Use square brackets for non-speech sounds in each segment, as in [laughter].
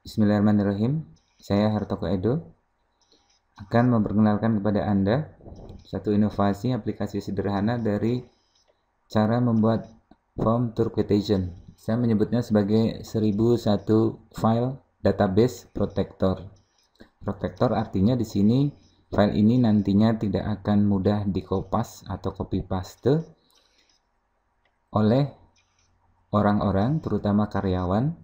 Bismillahirrahmanirrahim. Saya Hartoko Edo akan memperkenalkan kepada Anda satu inovasi aplikasi sederhana dari cara membuat form tour quotation. Saya menyebutnya sebagai 1001 file database protector. Protector artinya di sini file ini nantinya tidak akan mudah dikopas atau copy paste oleh orang-orang terutama karyawan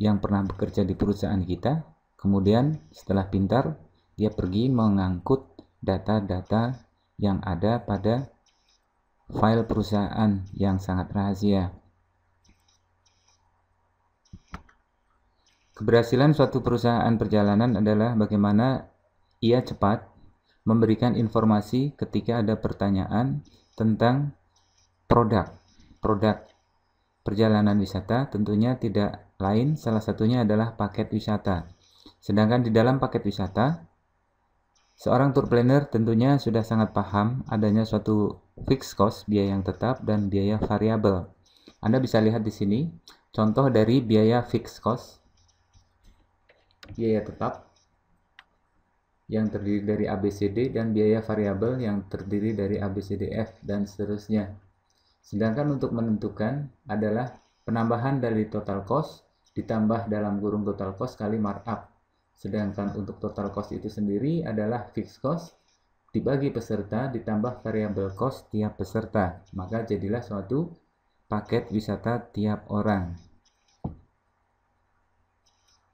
yang pernah bekerja di perusahaan kita, kemudian setelah pintar, dia pergi mengangkut data-data yang ada pada file perusahaan yang sangat rahasia. Keberhasilan suatu perusahaan perjalanan adalah bagaimana ia cepat memberikan informasi ketika ada pertanyaan tentang produk. Produk perjalanan wisata tentunya tidak lain salah satunya adalah paket wisata. Sedangkan di dalam paket wisata, seorang tour planner tentunya sudah sangat paham adanya suatu fixed cost, biaya yang tetap dan biaya variabel. Anda bisa lihat di sini contoh dari biaya fixed cost, biaya tetap yang terdiri dari ABCD dan biaya variabel yang terdiri dari ABCDF dan seterusnya. Sedangkan untuk menentukan adalah penambahan dari total cost ditambah dalam kurung total cost kali markup. Sedangkan untuk total cost itu sendiri adalah fixed cost dibagi peserta ditambah variable cost tiap peserta. Maka jadilah suatu paket wisata tiap orang.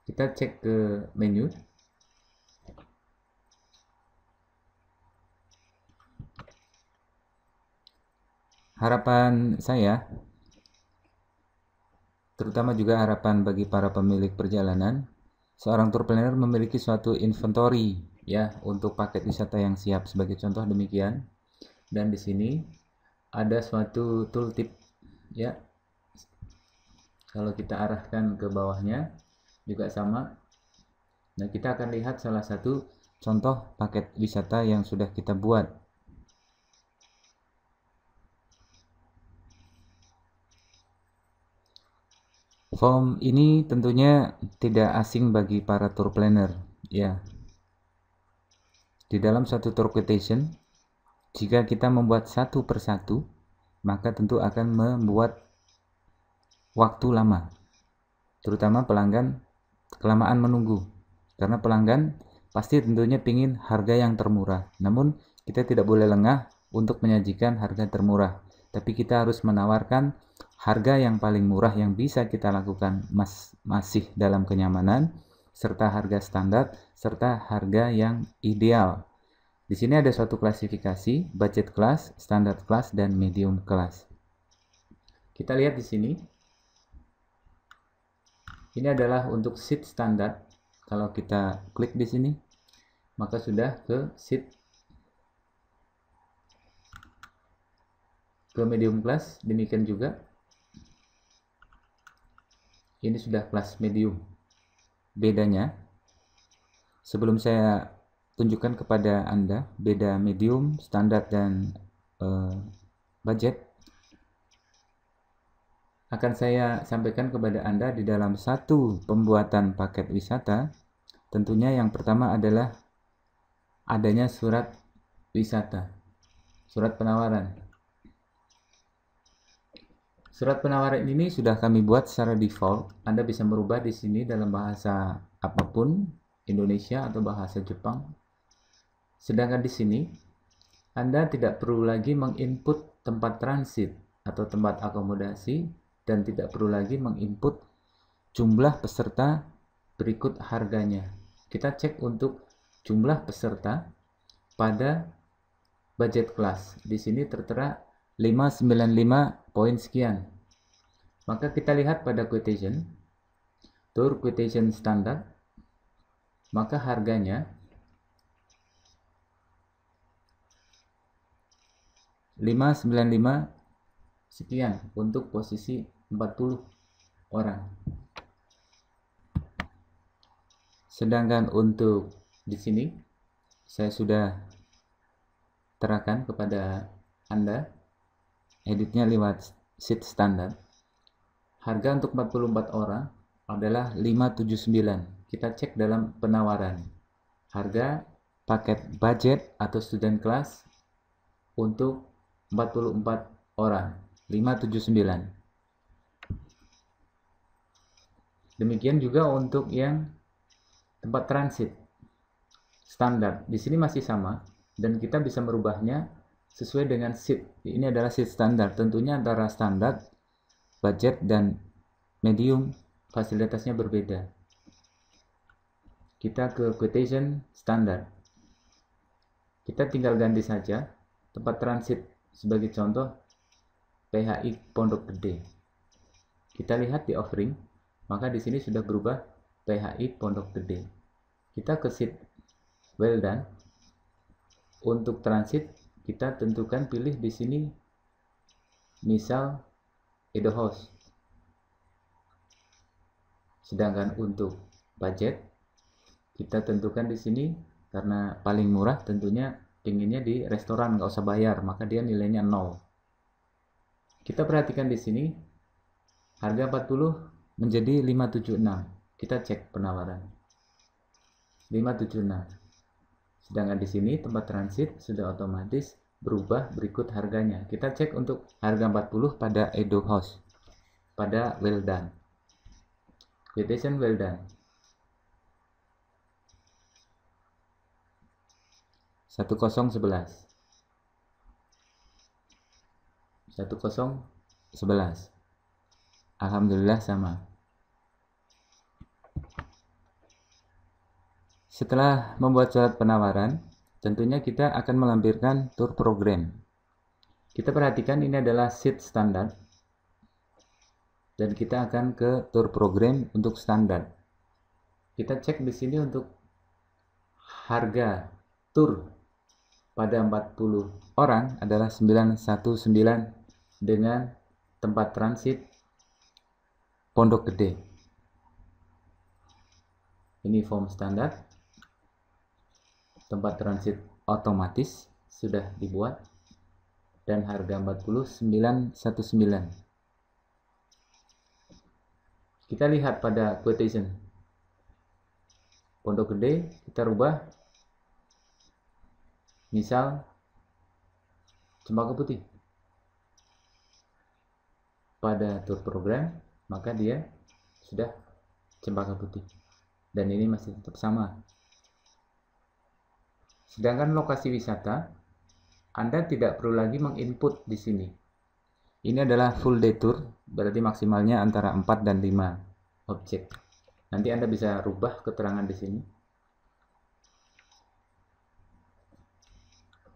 Kita cek ke menu. harapan saya terutama juga harapan bagi para pemilik perjalanan seorang tour planner memiliki suatu inventory ya untuk paket wisata yang siap sebagai contoh demikian dan di sini ada suatu tooltip ya kalau kita arahkan ke bawahnya juga sama nah kita akan lihat salah satu contoh paket wisata yang sudah kita buat Form ini tentunya tidak asing bagi para tour planner, ya. Di dalam satu tour quotation, jika kita membuat satu persatu, maka tentu akan membuat waktu lama, terutama pelanggan kelamaan menunggu, karena pelanggan pasti tentunya ingin harga yang termurah. Namun kita tidak boleh lengah untuk menyajikan harga termurah, tapi kita harus menawarkan Harga yang paling murah yang bisa kita lakukan mas masih dalam kenyamanan, serta harga standar, serta harga yang ideal. Di sini ada suatu klasifikasi, budget class, standard class, dan medium class. Kita lihat di sini. Ini adalah untuk seat standar. Kalau kita klik di sini, maka sudah ke seat ke medium class demikian juga ini sudah kelas medium. Bedanya, sebelum saya tunjukkan kepada Anda beda medium, standar, dan uh, budget, akan saya sampaikan kepada Anda di dalam satu pembuatan paket wisata. Tentunya yang pertama adalah adanya surat wisata, surat penawaran. Surat penawaran ini sudah kami buat secara default. Anda bisa merubah di sini dalam bahasa apapun, Indonesia atau bahasa Jepang. Sedangkan di sini, Anda tidak perlu lagi menginput tempat transit atau tempat akomodasi dan tidak perlu lagi menginput jumlah peserta berikut harganya. Kita cek untuk jumlah peserta pada budget kelas. Di sini tertera 595 poin sekian. Maka kita lihat pada quotation, tour quotation standar, maka harganya lima sekian untuk posisi empat puluh orang. Sedangkan untuk di sini saya sudah terangkan kepada Anda editnya lewat sheet standar. Harga untuk 44 orang adalah 579. Kita cek dalam penawaran. Harga paket budget atau student class untuk 44 orang 579. Demikian juga untuk yang tempat transit standar. Di sini masih sama dan kita bisa merubahnya sesuai dengan seat. Ini adalah seat standar. Tentunya antara standar, budget, dan medium fasilitasnya berbeda. Kita ke quotation standar. Kita tinggal ganti saja tempat transit sebagai contoh PHI Pondok Gede. Kita lihat di offering, maka di sini sudah berubah PHI Pondok Gede. Kita ke seat well done. Untuk transit kita tentukan pilih di sini misal edo house Sedangkan untuk budget kita tentukan di sini karena paling murah tentunya pinginnya di restoran nggak usah bayar maka dia nilainya nol kita perhatikan di sini harga 40 menjadi 576 kita cek penawaran 576 Sedangkan di sini tempat transit sudah otomatis berubah berikut harganya. Kita cek untuk harga 40 pada Edo House. Pada well done. Quotation well done. 1011 1011. Alhamdulillah sama. Setelah membuat surat penawaran, tentunya kita akan melampirkan tour program. Kita perhatikan ini adalah seat standar. Dan kita akan ke tour program untuk standar. Kita cek di sini untuk harga tour pada 40 orang adalah 919 dengan tempat transit Pondok Gede. Ini form standar tempat transit otomatis sudah dibuat dan harga 49.19. Kita lihat pada quotation. Pondok Gede kita rubah misal cempaka putih. Pada tour program maka dia sudah cempaka putih. Dan ini masih tetap sama Sedangkan lokasi wisata, Anda tidak perlu lagi menginput di sini. Ini adalah full day tour, berarti maksimalnya antara 4 dan 5 objek. Nanti Anda bisa rubah keterangan di sini.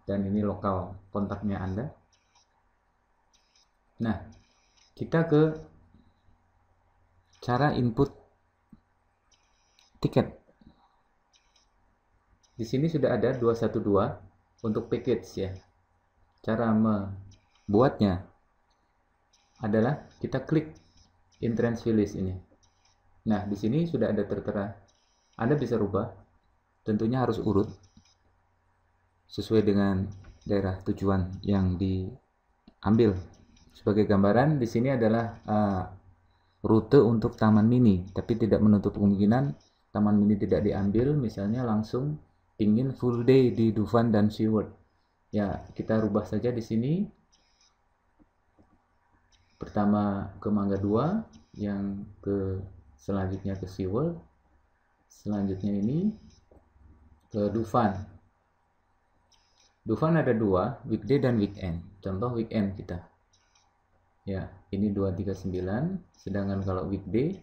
Dan ini lokal kontaknya Anda. Nah, kita ke cara input tiket di sini sudah ada 212 untuk package ya. Cara membuatnya adalah kita klik entrance list ini. Nah, di sini sudah ada tertera. Anda bisa rubah. Tentunya harus urut sesuai dengan daerah tujuan yang diambil. Sebagai gambaran, di sini adalah uh, rute untuk taman mini, tapi tidak menutup kemungkinan taman mini tidak diambil, misalnya langsung ingin full day di Dufan dan Seward. Ya, kita rubah saja di sini. Pertama ke Mangga 2, yang ke selanjutnya ke Seward. Selanjutnya ini ke Dufan. Dufan ada dua, weekday dan weekend. Contoh weekend kita. Ya, ini 239, sedangkan kalau weekday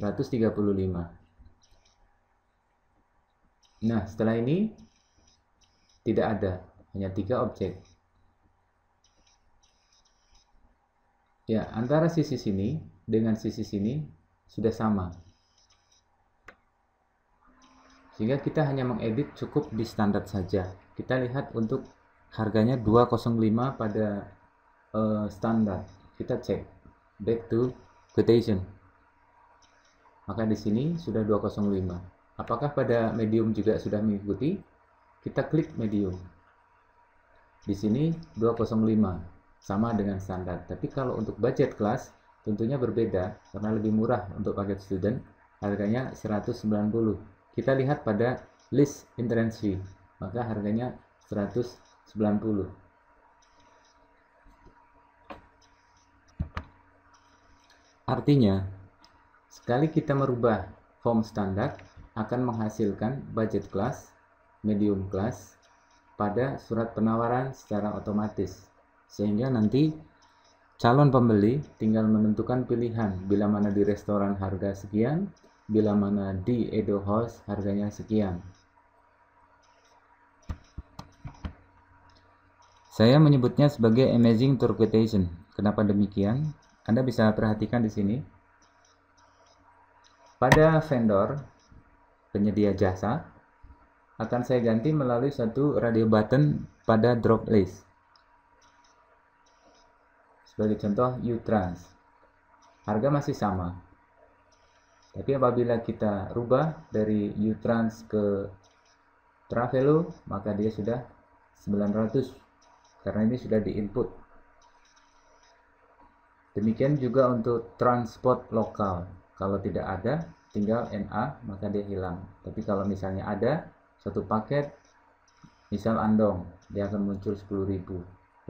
135 nah setelah ini tidak ada hanya tiga objek ya antara sisi sini dengan sisi sini sudah sama sehingga kita hanya mengedit cukup di standar saja kita lihat untuk harganya 205 pada uh, standar kita cek back to quotation maka di sini sudah 205. Apakah pada medium juga sudah mengikuti? Kita klik medium. Di sini 205 sama dengan standar. Tapi kalau untuk budget kelas tentunya berbeda karena lebih murah untuk paket student harganya 190. Kita lihat pada list entrance fee, maka harganya 190. Artinya, Sekali kita merubah form standar, akan menghasilkan budget class, medium class, pada surat penawaran secara otomatis. Sehingga nanti calon pembeli tinggal menentukan pilihan bila mana di restoran harga sekian, bila mana di Edo House harganya sekian. Saya menyebutnya sebagai amazing interpretation. Kenapa demikian? Anda bisa perhatikan di sini. Pada vendor penyedia jasa akan saya ganti melalui satu radio button pada drop list. Sebagai contoh Utrans. Harga masih sama. Tapi apabila kita rubah dari Utrans ke Travelo, maka dia sudah 900 karena ini sudah di input. Demikian juga untuk transport lokal. Kalau tidak ada, tinggal NA, maka dia hilang. Tapi kalau misalnya ada, satu paket, misal andong, dia akan muncul 10.000.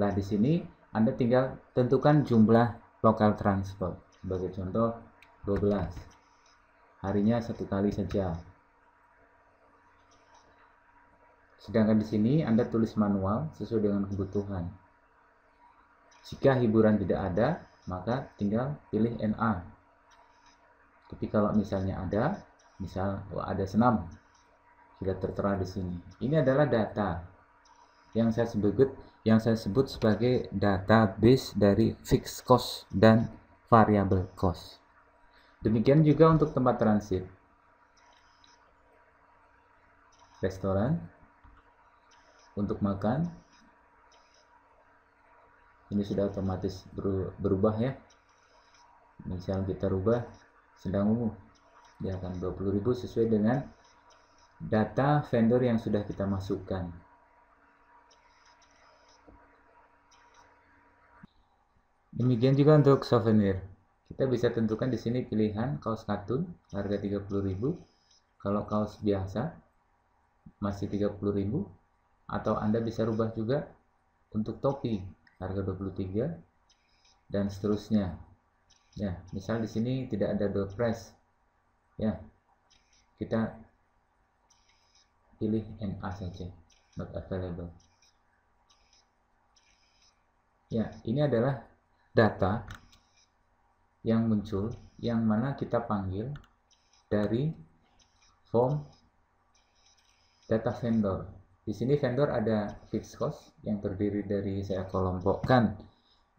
Nah, di sini Anda tinggal tentukan jumlah lokal transport. Sebagai contoh, 12. Harinya satu kali saja. Sedangkan di sini Anda tulis manual sesuai dengan kebutuhan. Jika hiburan tidak ada, maka tinggal pilih NA tapi kalau misalnya ada, misal oh ada senam sudah tertera di sini. Ini adalah data yang saya sebut yang saya sebut sebagai database dari fixed cost dan variable cost. Demikian juga untuk tempat transit. Restoran untuk makan. Ini sudah otomatis berubah ya. Misal kita rubah sedang umum dia akan 20.000 sesuai dengan data vendor yang sudah kita masukkan demikian juga untuk souvenir kita bisa tentukan di sini pilihan kaos katun harga 30.000 kalau kaos biasa masih 30.000 atau Anda bisa rubah juga untuk topi harga 23 dan seterusnya Ya, misal di sini tidak ada press Ya. Kita pilih NA saja, not available. Ya, ini adalah data yang muncul yang mana kita panggil dari form data vendor. Di sini vendor ada fixed cost yang terdiri dari saya kelompokkan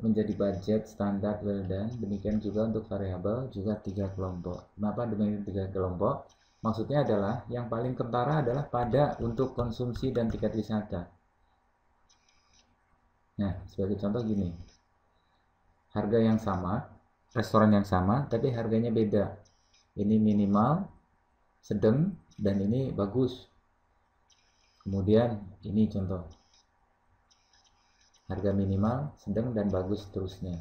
menjadi budget standar well done. Demikian juga untuk variabel juga tiga kelompok. Kenapa demikian tiga kelompok? Maksudnya adalah yang paling kentara adalah pada untuk konsumsi dan tiket wisata. Nah, sebagai contoh gini. Harga yang sama, restoran yang sama, tapi harganya beda. Ini minimal, sedang, dan ini bagus. Kemudian ini contoh harga minimal, sedang dan bagus seterusnya.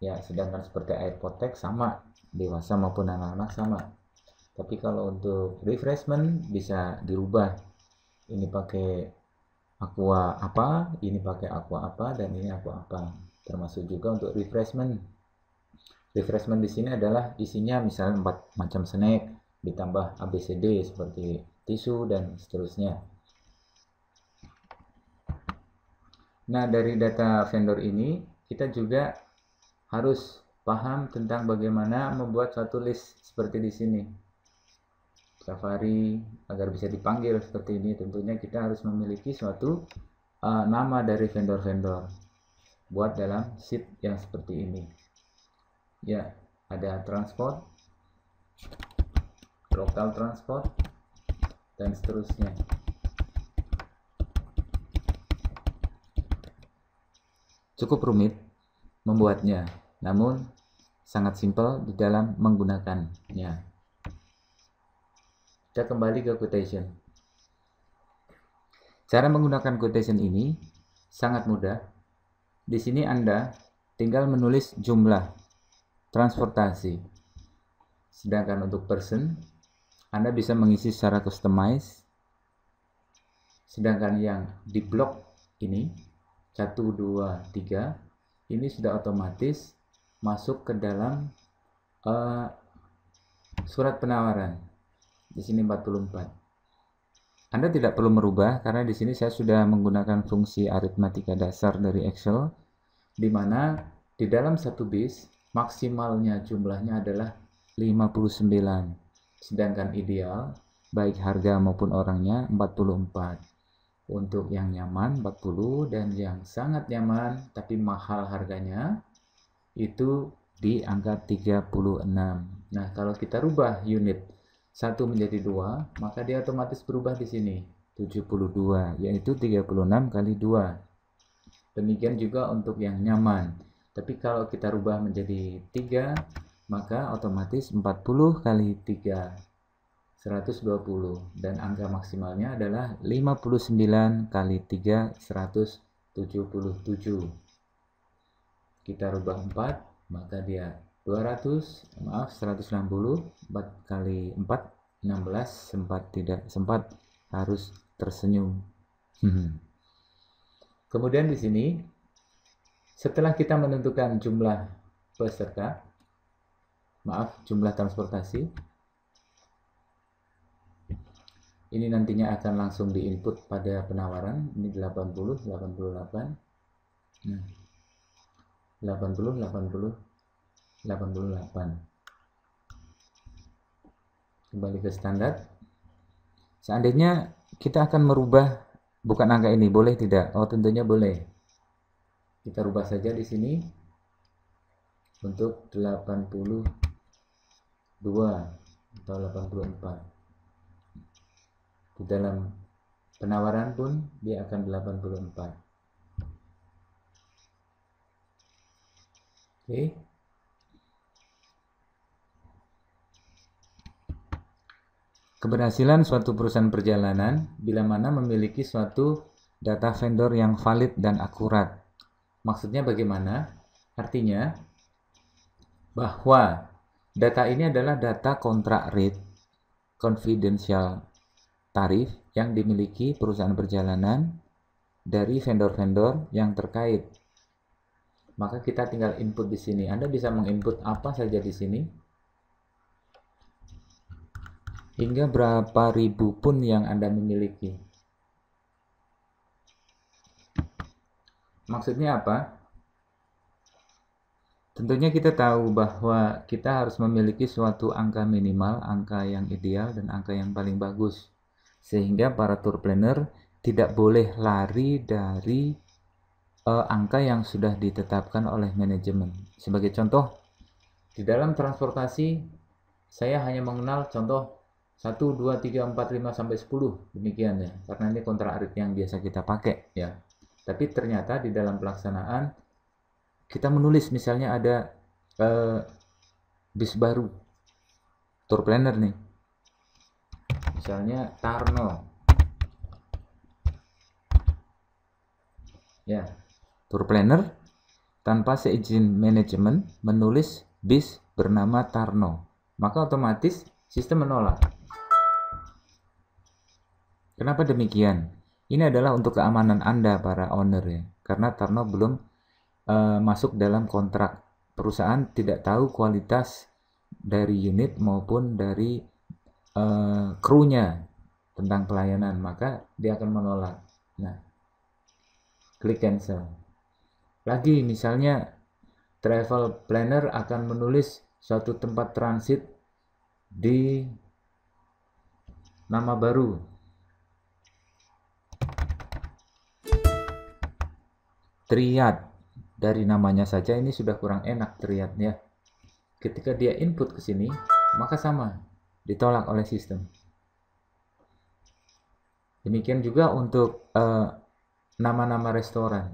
Ya, sedangkan seperti air potek sama, dewasa maupun anak-anak sama. Tapi kalau untuk refreshment bisa dirubah. Ini pakai aqua apa, ini pakai aqua apa, dan ini aqua apa. Termasuk juga untuk refreshment. Refreshment di sini adalah isinya misalnya empat macam snack ditambah ABCD seperti tisu dan seterusnya. Nah, dari data vendor ini, kita juga harus paham tentang bagaimana membuat satu list seperti di sini. Safari agar bisa dipanggil seperti ini, tentunya kita harus memiliki suatu uh, nama dari vendor-vendor buat dalam sheet yang seperti ini. Ya, ada transport, lokal transport, dan seterusnya. Cukup rumit membuatnya, namun sangat simpel di dalam menggunakannya. Kita kembali ke quotation. Cara menggunakan quotation ini sangat mudah. Di sini Anda tinggal menulis jumlah transportasi. Sedangkan untuk person, Anda bisa mengisi secara customize. Sedangkan yang di blok ini 1, 2, 3 ini sudah otomatis masuk ke dalam uh, surat penawaran di sini 44 Anda tidak perlu merubah karena di sini saya sudah menggunakan fungsi aritmatika dasar dari Excel di mana di dalam satu bis maksimalnya jumlahnya adalah 59 sedangkan ideal baik harga maupun orangnya 44 untuk yang nyaman 40 dan yang sangat nyaman tapi mahal harganya itu di angka 36. Nah, kalau kita rubah unit 1 menjadi 2, maka dia otomatis berubah di sini 72, yaitu 36 kali 2. Demikian juga untuk yang nyaman. Tapi kalau kita rubah menjadi 3, maka otomatis 40 kali 3 120 dan angka maksimalnya adalah 59 kali 3 177 kita rubah 4 maka dia 200 maaf 160 4 kali 4 16 sempat tidak sempat harus tersenyum [laughs] kemudian di sini setelah kita menentukan jumlah peserta maaf jumlah transportasi ini nantinya akan langsung diinput pada penawaran ini 80 88 nah 80 80 88 kembali ke standar seandainya kita akan merubah bukan angka ini boleh tidak oh tentunya boleh kita rubah saja di sini untuk 82 atau 84 di dalam penawaran pun dia akan 84. Oke. Okay. Keberhasilan suatu perusahaan perjalanan bila mana memiliki suatu data vendor yang valid dan akurat. Maksudnya bagaimana? Artinya bahwa data ini adalah data kontrak rate, confidential tarif yang dimiliki perusahaan perjalanan dari vendor-vendor yang terkait. Maka kita tinggal input di sini. Anda bisa menginput apa saja di sini. Hingga berapa ribu pun yang Anda memiliki. Maksudnya apa? Tentunya kita tahu bahwa kita harus memiliki suatu angka minimal, angka yang ideal, dan angka yang paling bagus sehingga para tour planner tidak boleh lari dari uh, angka yang sudah ditetapkan oleh manajemen. Sebagai contoh, di dalam transportasi saya hanya mengenal contoh 1 2 3 4 5 sampai 10 demikian ya. Karena ini kontrak arit yang biasa kita pakai ya. Tapi ternyata di dalam pelaksanaan kita menulis misalnya ada uh, bis baru tour planner nih misalnya Tarno ya tour planner tanpa seizin manajemen menulis bis bernama Tarno maka otomatis sistem menolak kenapa demikian ini adalah untuk keamanan Anda para owner ya karena Tarno belum uh, masuk dalam kontrak perusahaan tidak tahu kualitas dari unit maupun dari uh, krunya tentang pelayanan maka dia akan menolak nah klik cancel lagi misalnya travel planner akan menulis suatu tempat transit di nama baru triad dari namanya saja ini sudah kurang enak triadnya ya ketika dia input ke sini maka sama ditolak oleh sistem. Demikian juga untuk eh, nama-nama uh, restoran.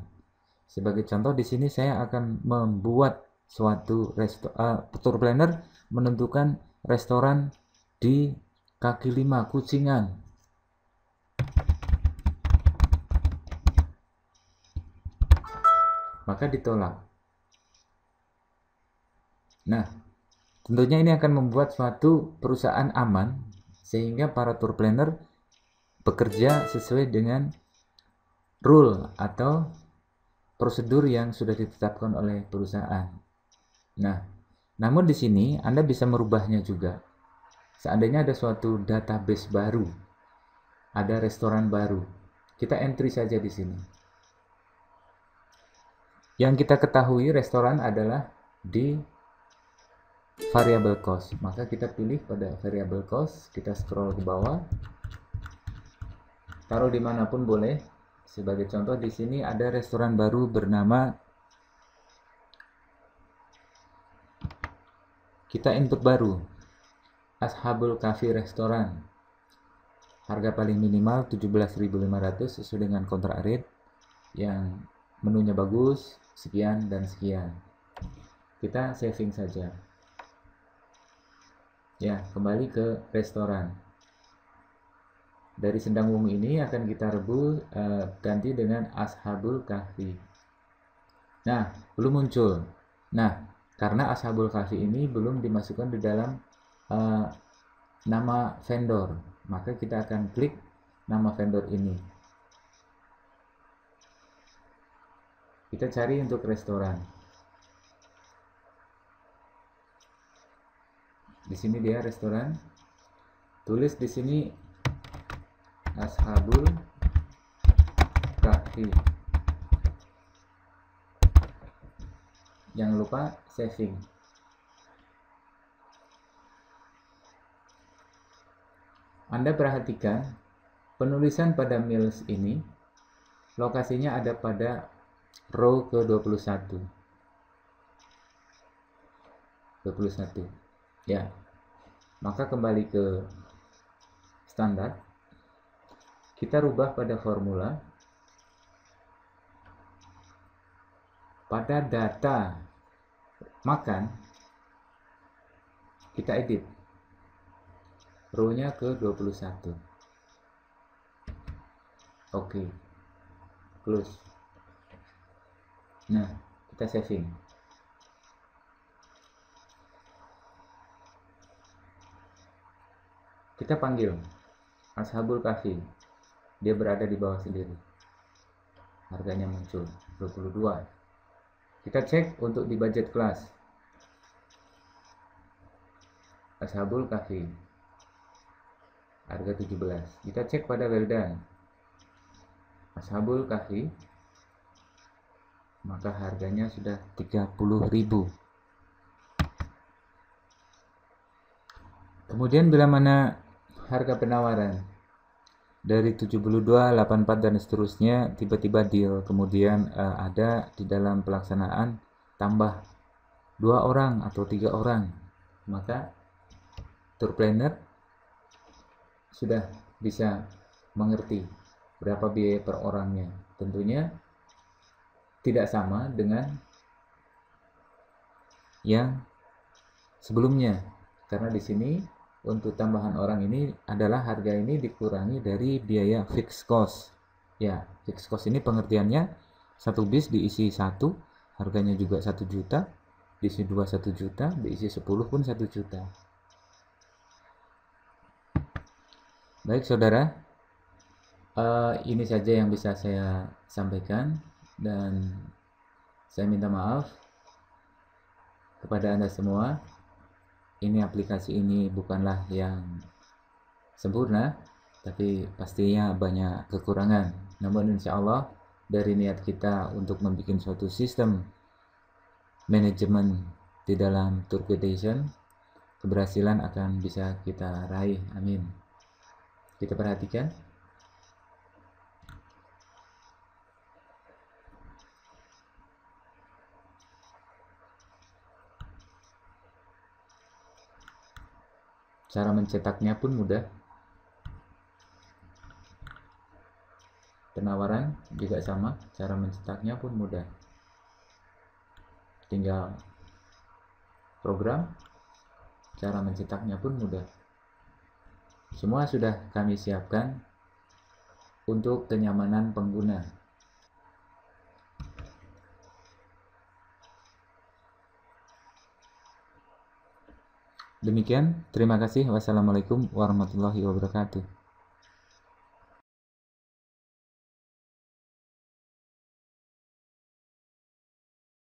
Sebagai contoh di sini saya akan membuat suatu resto, Uh, tour planner menentukan restoran di kaki lima Kucingan maka ditolak. Nah, Tentunya ini akan membuat suatu perusahaan aman sehingga para tour planner bekerja sesuai dengan rule atau prosedur yang sudah ditetapkan oleh perusahaan. Nah, namun di sini Anda bisa merubahnya juga. Seandainya ada suatu database baru, ada restoran baru, kita entry saja di sini. Yang kita ketahui restoran adalah di variable cost. Maka kita pilih pada variable cost, kita scroll ke bawah. Taruh dimanapun boleh. Sebagai contoh di sini ada restoran baru bernama kita input baru Ashabul Cafe Restoran harga paling minimal 17.500 sesuai dengan kontrak rate yang menunya bagus sekian dan sekian kita saving saja Ya, kembali ke restoran. Dari sendang wungu ini akan kita rebus uh, ganti dengan ashabul kahfi. Nah, belum muncul. Nah, karena ashabul kahfi ini belum dimasukkan di dalam uh, nama vendor, maka kita akan klik nama vendor ini. Kita cari untuk restoran. di sini dia restoran tulis di sini Ashabul Kahfi jangan lupa saving Anda perhatikan penulisan pada Mills ini lokasinya ada pada row ke-21 21 ya maka kembali ke standar kita rubah pada formula pada data makan kita edit row ke 21 oke okay. close nah kita saving Kita panggil Ashabul Kafi, Dia berada di bawah sendiri. Harganya muncul 22. Kita cek untuk di budget kelas. Ashabul Kafi, Harga 17. Kita cek pada Weldan. Ashabul Kafi, maka harganya sudah 30.000. Kemudian bila mana harga penawaran dari 72, 84 dan seterusnya tiba-tiba deal kemudian uh, ada di dalam pelaksanaan tambah dua orang atau tiga orang maka tour planner sudah bisa mengerti berapa biaya per orangnya tentunya tidak sama dengan yang sebelumnya karena di sini untuk tambahan orang ini adalah harga ini dikurangi dari biaya fixed cost. Ya, fixed cost ini pengertiannya satu bis diisi satu, harganya juga satu juta, diisi dua satu juta, diisi sepuluh pun satu juta. Baik saudara, eh, ini saja yang bisa saya sampaikan dan saya minta maaf kepada Anda semua ini aplikasi ini bukanlah yang sempurna, tapi pastinya banyak kekurangan. Namun insya Allah dari niat kita untuk membuat suatu sistem manajemen di dalam Turkitation, keberhasilan akan bisa kita raih. Amin. Kita perhatikan Cara mencetaknya pun mudah. Penawaran juga sama, cara mencetaknya pun mudah. Tinggal program, cara mencetaknya pun mudah. Semua sudah kami siapkan untuk kenyamanan pengguna. Demikian, terima kasih. Wassalamualaikum warahmatullahi wabarakatuh.